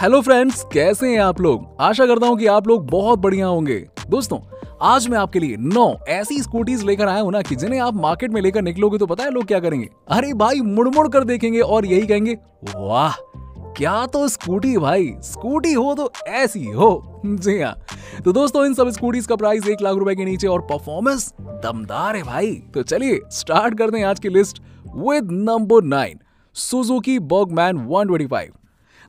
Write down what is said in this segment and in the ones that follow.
hello friends कैसे हैं आप लोग आशा करता हूँ कि आप लोग बहुत बढ़िया होंगे दोस्तों आज मैं आपके लिए नौ ऐसी स्कूटीज लेकर आया हूँ ना कि जिन्हें आप मार्केट में लेकर निकलोगे तो पता है लोग क्या करेंगे अरे भाई मुड़ मुड़ कर देखेंगे और यही कहेंगे वाह क्या तो स्कूटी भाई स्कूटी हो तो ऐसी हो जी हाँ तो दोस्तों इन सब स्कूटीज का प्राइस एक लाख रुपए के नीचे और परफॉर्मेंस दमदार है भाई तो चलिए स्टार्ट करते हैं आज की list with number nine Suzuki Burgman five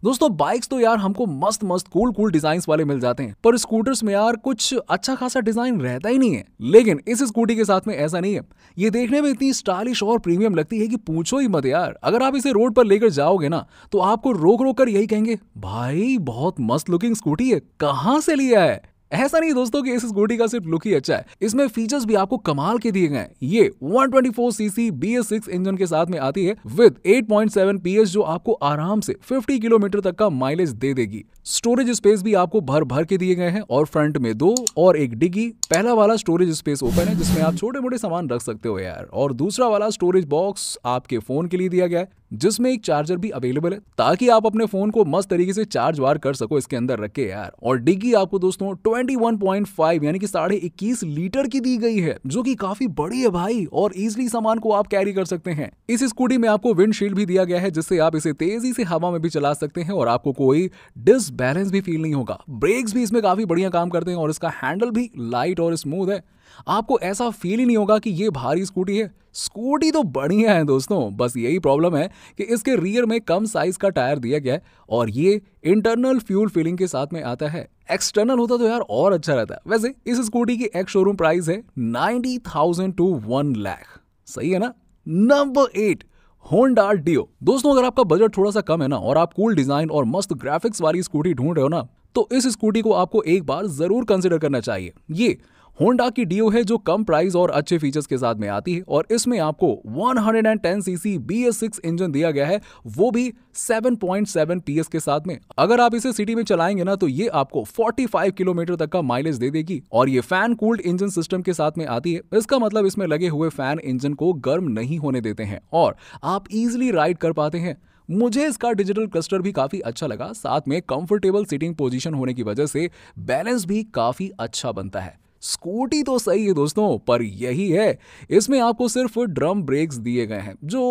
दोस्तों बाइक्स तो यार हमको मस्त मस्त कूल कूल डिजाइन वाले मिल जाते हैं पर स्कूटर्स में यार कुछ अच्छा खासा डिजाइन रहता ही नहीं है लेकिन इस स्कूटी के साथ में ऐसा नहीं है ये देखने में इतनी स्टाइलिश और प्रीमियम लगती है कि पूछो ही मत यार अगर आप इसे रोड पर लेकर जाओगे ना तो आपको रोक रोक कर यही कहेंगे भाई बहुत मस्त लुकिंग स्कूटी है कहाँ से लिया है ऐसा नहीं दोस्तों कि इस स्कूटी का सिर्फ लुक ही अच्छा है इसमें फीचर्स भी आपको कमाल के दिए गए ये 124 सीसी BS6 इंजन के साथ में आती है विद 8.7 PS जो आपको आराम से 50 किलोमीटर तक का माइलेज दे देगी स्टोरेज स्पेस भी आपको भर भर के दिए गए हैं और फ्रंट में दो और एक डिगी पहला वाला स्टोरेज स्पेस ओपन है जिसमें आप छोटे मोटे सामान रख सकते हो यार और दूसरा वाला स्टोरेज बॉक्स आपके फोन के लिए दिया गया है जिसमें एक चार्जर भी अवेलेबल है ताकि आप अपने फोन को मस्त तरीके से चार्ज वार कर सको इसके अंदर रख के यार और डिग्गी आपको दोस्तों 21.5 यानी कि साढ़े इक्कीस लीटर की दी गई है जो कि काफी बड़ी है भाई और इजिली सामान को आप कैरी कर सकते हैं इस स्कूटी में आपको विंडशील्ड भी दिया गया है जिससे आप इसे तेजी से हवा में भी चला सकते हैं और आपको कोई डिसबैलेंस भी फील नहीं होगा ब्रेक्स भी इसमें काफी बढ़िया काम करते हैं और इसका हैंडल भी लाइट और स्मूथ है आपको ऐसा फील ही नहीं होगा कि ये भारी स्कूटी है स्कूटी तो बढ़िया है दोस्तों बस यही प्रॉब्लम है कि इसके रियर में कम साइज का टायर दिया गया है और ये इंटरनल फ्यूल फिलिंग के साथ में आता है एक्सटर्नल होता तो यार और अच्छा रहता वैसे इस स्कूटी की एक्स शोरूम प्राइस है ninety thousand to one lakh सही है ना नंबर एट होंडा डिओ दोस्तों अगर आपका बजट थोड़ा सा कम है ना और आप कूल डिजाइन और मस्त ग्राफिक्स वाली स्कूटी ढूंढ रहे हो ना तो इस स्कूटी को आपको एक बार जरूर कंसिडर करना चाहिए ये होंडा की डीओ है जो कम प्राइस और अच्छे फीचर्स के साथ में आती है और इसमें आपको 110 सीसी सिक्स इंजन दिया गया है वो भी 7.7 PS के साथ में अगर आप इसे सिटी में चलाएंगे ना तो ये आपको 45 किलोमीटर तक का माइलेज दे देगी और ये फैन कूल्ड इंजन सिस्टम के साथ में आती है इसका मतलब इसमें लगे हुए फैन इंजन को गर्म नहीं होने देते हैं और आप इजिली राइड कर पाते हैं मुझे इसका डिजिटल क्लस्टर भी काफी अच्छा लगा साथ में कंफर्टेबल सीटिंग पोजीशन होने की वजह से बैलेंस भी काफी अच्छा बनता है स्कूटी तो सही है दोस्तों पर यही है इसमें आपको सिर्फ ड्रम ब्रेक्स दिए गए हैं जो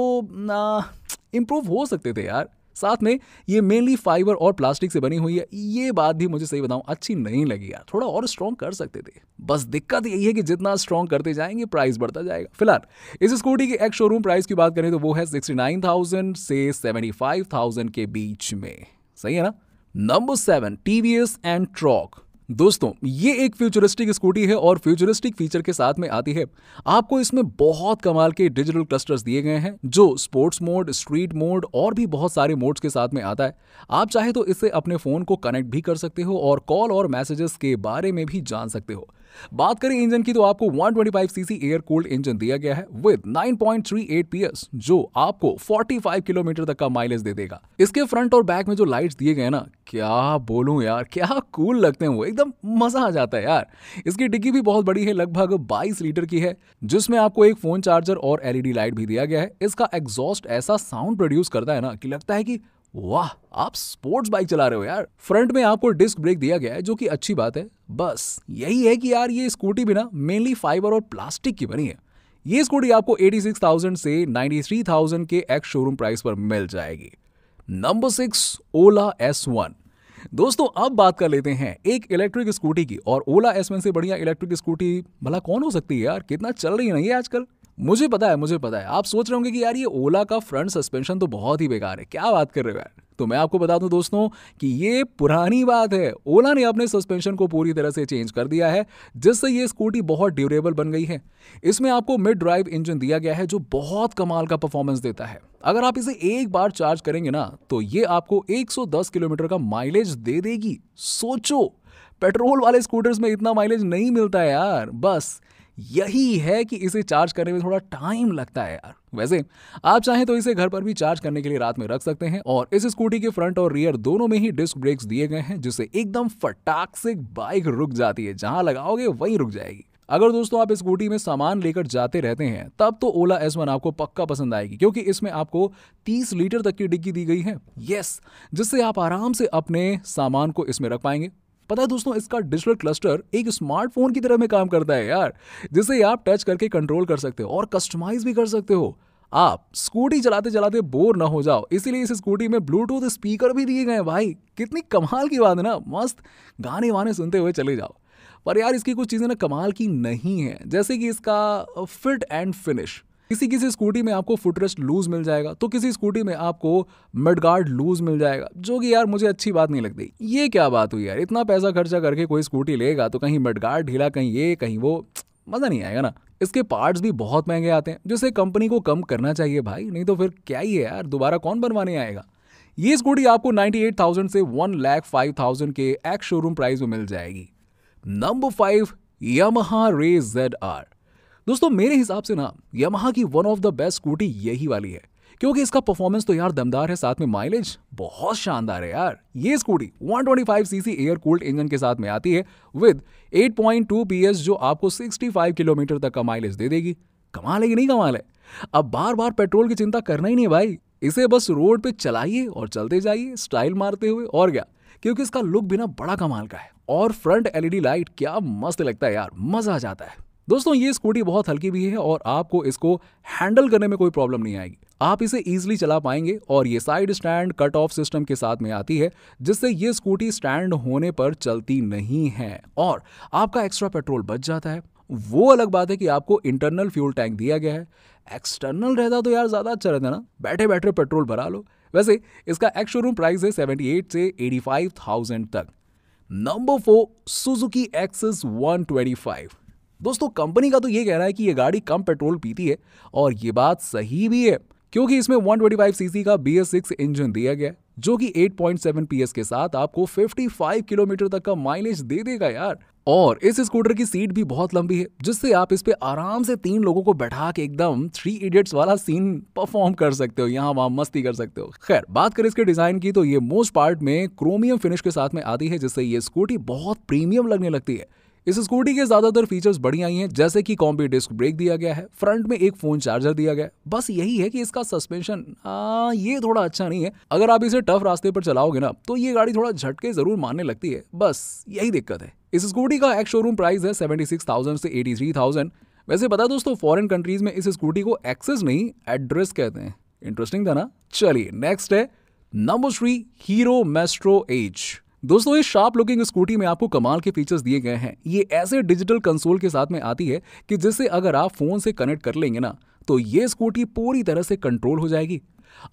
इम्प्रूव हो सकते थे यार साथ में ये मेनली फाइबर और प्लास्टिक से बनी हुई है ये बात भी मुझे सही बताऊं अच्छी नहीं लगी यार थोड़ा और स्ट्रॉन्ग कर सकते थे बस दिक्कत यही है कि जितना स्ट्रॉन्ग करते जाएंगे प्राइस बढ़ता जाएगा फिलहाल इस स्कूटी के एक्स शोरूम प्राइस की बात करें तो वो है सिक्सटी नाइन थाउजेंड से सेवेंटी फाइव थाउजेंड के बीच में सही है ना number seven TVS Ntorq दोस्तों ये एक फ्यूचरिस्टिक स्कूटी है और फ्यूचरिस्टिक फीचर के साथ में आती है आपको इसमें बहुत कमाल के डिजिटल क्लस्टर्स दिए गए हैं जो स्पोर्ट्स मोड स्ट्रीट मोड और भी बहुत सारे मोड्स के साथ में आता है आप चाहे तो इससे अपने फोन को कनेक्ट भी कर सकते हो और कॉल और मैसेजेस के बारे में भी जान सकते हो बात करें इंजन की तो आपको 125 सीसी एयर कूल्ड इंजन दिया गया है विद 9.38 पीएस जो आपको 45 किलोमीटर तक का माइलेज दे देगा इसके फ्रंट और बैक में जो लाइट्स दिए गए ना क्या बोलू यार क्या कूल लगते हैं वो एकदम मजा आ जाता है यार इसकी डिग्गी भी बहुत बड़ी है लगभग 22 लीटर की है जिसमें आपको एक फोन चार्जर और एलईडी लाइट e भी दिया गया है इसका एग्जॉस्ट ऐसा साउंड प्रोड्यूस करता है ना कि लगता है कि वाह आप स्पोर्ट्स बाइक चला रहे हो यार फ्रंट में आपको डिस्क ब्रेक दिया गया है जो कि अच्छी बात है बस यही है कि यार ये स्कूटी भी ना मेनली फाइबर और प्लास्टिक की बनी है ये स्कूटी आपको 86,000 से 93,000 के एक्स शोरूम प्राइस पर मिल जाएगी number six Ola S one दोस्तों अब बात कर लेते हैं एक इलेक्ट्रिक स्कूटी की और ओला एस वन से बढ़िया इलेक्ट्रिक स्कूटी भला कौन हो सकती है यार कितना चल रही है ना ये आजकल मुझे पता है मुझे पता है आप सोच रहे होंगे कि यार ये ओला का फ्रंट सस्पेंशन तो बहुत ही बेकार है क्या बात कर रहे हो यार तो मैं आपको बता दूं दोस्तों कि ये पुरानी बात है ओला ने अपने सस्पेंशन को पूरी तरह से चेंज कर दिया है जिससे ये स्कूटी बहुत ड्यूरेबल बन गई है इसमें आपको मिड ड्राइव इंजन दिया गया है जो बहुत कमाल का परफॉर्मेंस देता है अगर आप इसे एक बार चार्ज करेंगे ना तो ये आपको 110 किलोमीटर का माइलेज दे देगी सोचो पेट्रोल वाले स्कूटर्स में इतना माइलेज नहीं मिलता है यार बस यही है कि इसे चार्ज करने में थोड़ा टाइम लगता है यार वैसे आप चाहें तो इसे घर पर भी चार्ज करने के लिए रात में रख सकते हैं और इस स्कूटी के फ्रंट और रियर दोनों में ही डिस्क ब्रेक्स दिए गए हैं जिससे एकदम फटाक से बाइक रुक जाती है जहां लगाओगे वहीं रुक जाएगी अगर दोस्तों आप स्कूटी में सामान लेकर जाते रहते हैं तब तो ओला एस आपको पक्का पसंद आएगी क्योंकि इसमें आपको 30 लीटर तक की डिग्गी दी गई है यस जिससे आप आराम से अपने सामान को इसमें रख पाएंगे पता है दोस्तों इसका डिजिटल क्लस्टर एक स्मार्टफोन की तरह में काम करता है यार जिसे आप टच करके कंट्रोल कर सकते हो और कस्टमाइज भी कर सकते हो आप स्कूटी चलाते चलाते बोर ना हो जाओ इसीलिए इस स्कूटी में ब्लूटूथ स्पीकर भी दिए गए भाई कितनी कमाल की बात है ना मस्त गाने वाने सुनते हुए चले जाओ पर यार इसकी कुछ चीज़ें ना कमाल की नहीं है जैसे कि इसका फिट एंड फिनिश किसी किसी स्कूटी में आपको फुटरेस्ट लूज मिल जाएगा तो किसी स्कूटी में आपको गार्ड लूज मिल जाएगा जो कि यार मुझे अच्छी बात नहीं लगती ये क्या बात हुई यार इतना पैसा खर्चा करके कोई स्कूटी लेगा तो कहीं गार्ड ढीला कहीं ये कहीं वो मज़ा नहीं आएगा ना इसके पार्ट्स भी बहुत महंगे आते हैं जिससे कंपनी को कम करना चाहिए भाई नहीं तो फिर क्या ही है यार दोबारा कौन बनवाने आएगा ये स्कूटी आपको 98,000 से वन लैख फाइव थाउजेंड के एक्स शोरूम प्राइस में मिल जाएगी number five Yamaha Ray Z R दोस्तों मेरे हिसाब से ना यमहा की one of the best scooty यही वाली है क्योंकि इसका परफॉर्मेंस तो यार दमदार है साथ में माइलेज बहुत शानदार है यार ये scooty 125 CC air cooled engine के साथ में आती है विद 8.2 पीएस जो आपको 65 किलोमीटर तक का माइलेज दे देगी कमाल है कि नहीं कमाल है अब बार बार पेट्रोल की चिंता करना ही नहीं भाई इसे बस रोड पे चलाइए और चलते जाइए स्टाइल मारते हुए और क्या क्योंकि इसका लुक बिना बड़ा कमाल का है और फ्रंट एलईडी लाइट क्या मस्त लगता है यार मजा आ जाता है दोस्तों ये स्कूटी बहुत हल्की भी है और आपको इसको हैंडल करने में कोई प्रॉब्लम नहीं आएगी आप इसे ईजिली चला पाएंगे और ये side stand cut off system के साथ में आती है जिससे ये स्कूटी स्टैंड होने पर चलती नहीं है और आपका एक्स्ट्रा पेट्रोल बच जाता है वो अलग बात है कि आपको इंटरनल फ्यूल टैंक दिया गया है एक्सटर्नल रहता तो यार ज़्यादा अच्छा रहता ना बैठे बैठे पेट्रोल भरा लो वैसे इसका एक्स शोरूम प्राइस है 78 से 85,000 तक नंबर फोर सुजुकी एक्सेस 125 दोस्तों कंपनी का तो ये कह रहा है कि ये गाड़ी कम पेट्रोल पीती है और ये बात सही भी है क्योंकि इसमें 125 सीसी का बी इंजन दिया गया जो कि 8.7 पॉइंट के साथ आपको 55 किलोमीटर तक का माइलेज दे देगा यार और इस स्कूटर की सीट भी बहुत लंबी है जिससे आप इस पे आराम से तीन लोगों को बैठा के एकदम थ्री इडियट्स वाला सीन परफॉर्म कर सकते हो यहाँ वहां मस्ती कर सकते हो खैर बात करें इसके डिजाइन की तो ये मोस्ट पार्ट में क्रोमियम फिनिश के साथ में आती है जिससे ये स्कूटी बहुत प्रीमियम लगने लगती है इस स्कूटी के ज्यादातर फीचर्स बढ़िया आई हैं जैसे कि कॉम्बी डिस्क ब्रेक दिया गया है फ्रंट में एक फोन चार्जर दिया गया है बस यही है कि इसका सस्पेंशन आ, हाँ, ये थोड़ा अच्छा नहीं है अगर आप इसे टफ रास्ते पर चलाओगे ना तो ये गाड़ी थोड़ा झटके जरूर मारने लगती है बस यही दिक्कत है इस स्कूटी का एक शोरूम प्राइस है सेवेंटी सिक्स थाउजेंड से एटी थ्री थाउजेंड वैसे बता दोस्तों फॉरेन कंट्रीज में इस स्कूटी को एक्सेस नहीं एड्रेस कहते हैं इंटरेस्टिंग था ना चलिए नेक्स्ट है number three Hero Maestro Edge दोस्तों इस शार्प लुकिंग स्कूटी में आपको कमाल के फीचर्स दिए गए हैं ये ऐसे डिजिटल कंसोल के साथ में आती है कि जिससे अगर आप फोन से कनेक्ट कर लेंगे ना तो ये स्कूटी पूरी तरह से कंट्रोल हो जाएगी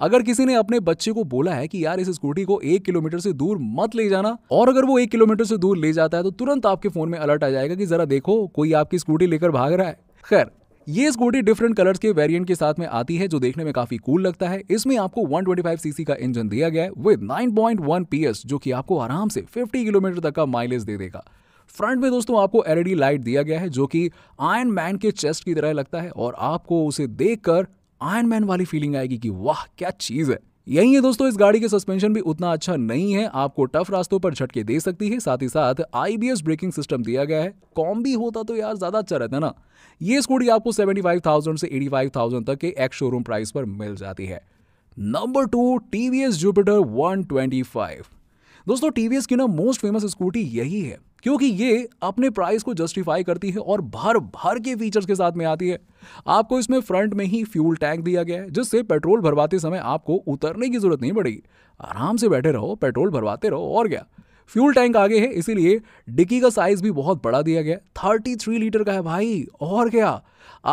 अगर किसी ने अपने बच्चे को बोला है कि यार इस स्कूटी को एक किलोमीटर से दूर मत ले जाना और अगर वो एक किलोमीटर से दूर ले जाता है तो तुरंत आपके फोन में अलर्ट आ जाएगा कि जरा देखो कोई आपकी स्कूटी लेकर भाग रहा है खैर ये स्कूटी डिफरेंट कलर्स के वेरिएंट के साथ में आती है जो देखने में काफी कूल लगता है इसमें आपको 125 सीसी का इंजन दिया गया है विद 9.1 पीएस जो कि आपको आराम से 50 किलोमीटर तक का माइलेज दे देगा फ्रंट में दोस्तों आपको एलईडी लाइट e दिया गया है जो कि आयरन मैन के चेस्ट की तरह लगता है और आपको उसे देखकर आयरन मैन वाली फीलिंग आएगी कि वाह क्या चीज़ है यही है दोस्तों इस गाड़ी के सस्पेंशन भी उतना अच्छा नहीं है आपको टफ रास्तों पर झटके दे सकती है साथ ही साथ आईबीएस ब्रेकिंग सिस्टम दिया गया है कॉम भी होता तो यार ज्यादा अच्छा रहता ना ये स्कूटी आपको 75,000 से 85,000 तक के एक्स शोरूम प्राइस पर मिल जाती है number two TVS Jupiter one दोस्तों टीवीएस की ना मोस्ट फेमस स्कूटी यही है क्योंकि ये अपने प्राइस को जस्टिफाई करती है और भर भर के फीचर्स के साथ में आती है आपको इसमें फ्रंट में ही फ्यूल टैंक दिया गया है जिससे पेट्रोल भरवाते समय आपको उतरने की जरूरत नहीं पड़ेगी आराम से बैठे रहो पेट्रोल भरवाते रहो और क्या फ्यूल टैंक आगे है इसीलिए डिक्की का साइज भी बहुत बड़ा दिया गया थर्टी थ्री लीटर का है भाई और क्या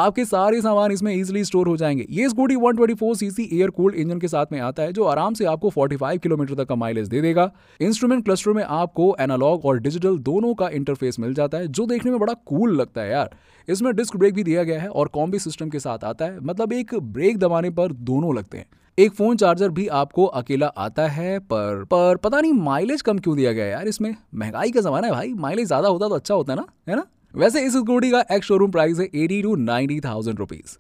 आपके सारे सामान इसमें ईजिली स्टोर हो जाएंगे ये scooty 124 CC air cooled engine के साथ में आता है जो आराम से आपको 45 किलोमीटर तक का माइलेज दे देगा इंस्ट्रूमेंट क्लस्टर में आपको एनालॉग और डिजिटल दोनों का इंटरफेस मिल जाता है जो देखने में बड़ा कूल लगता है यार इसमें डिस्क ब्रेक भी दिया गया है और कॉम्बी सिस्टम के साथ आता है मतलब एक ब्रेक दबाने पर दोनों लगते हैं एक फोन चार्जर भी आपको अकेला आता है पर पर पता नहीं माइलेज कम क्यों दिया गया यार इसमें महंगाई का जमाना है भाई माइलेज ज्यादा होता तो अच्छा होता ना है ना वैसे इस स्कूटी का एक्स शोरूम प्राइस है eighty to ninety thousand rupees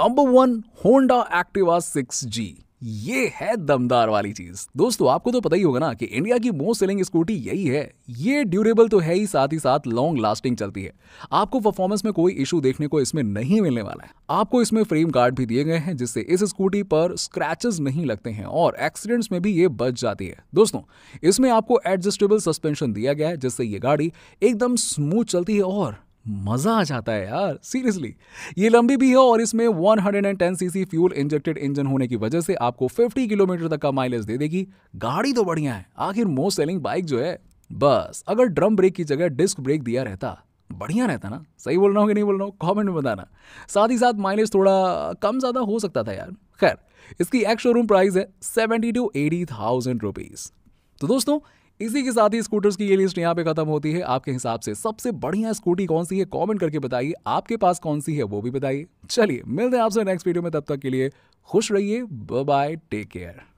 number one Honda Activa six G ये है दमदार वाली चीज दोस्तों आपको तो पता ही होगा ना कि इंडिया की मोस्ट सेलिंग स्कूटी यही है ये ड्यूरेबल तो है ही साथ ही साथ लॉन्ग लास्टिंग चलती है आपको परफॉर्मेंस में कोई इशू देखने को इसमें नहीं मिलने वाला है आपको इसमें फ्रेम गार्ड भी दिए गए हैं जिससे इस स्कूटी पर स्क्रैचेस नहीं लगते हैं और एक्सीडेंट्स में भी ये बच जाती है दोस्तों इसमें आपको एडजस्टेबल सस्पेंशन दिया गया है जिससे ये गाड़ी एकदम स्मूथ चलती है और मज़ा आ जाता है यार सीरियसली ये लंबी भी है और इसमें 110 सीसी फ्यूल इंजेक्टेड इंजन होने की वजह से आपको 50 किलोमीटर तक का माइलेज दे देगी गाड़ी तो बढ़िया है आखिर मोस्ट सेलिंग बाइक जो है बस अगर ड्रम ब्रेक की जगह डिस्क ब्रेक दिया रहता बढ़िया रहता ना सही बोल रहा हूँ कि नहीं बोल रहा हूँ कॉमेंट में बताना साथ ही साथ माइलेज थोड़ा कम ज़्यादा हो सकता था यार खैर इसकी एक्स शोरूम प्राइस है seventy to eighty thousand rupees तो दोस्तों इसी के साथ ही स्कूटर्स की ये लिस्ट यहाँ पे खत्म होती है आपके हिसाब से सबसे बढ़िया स्कूटी कौन सी है कॉमेंट करके बताइए आपके पास कौन सी है वो भी बताइए चलिए मिलते हैं आपसे नेक्स्ट वीडियो में तब तक के लिए खुश रहिए बाय टेक केयर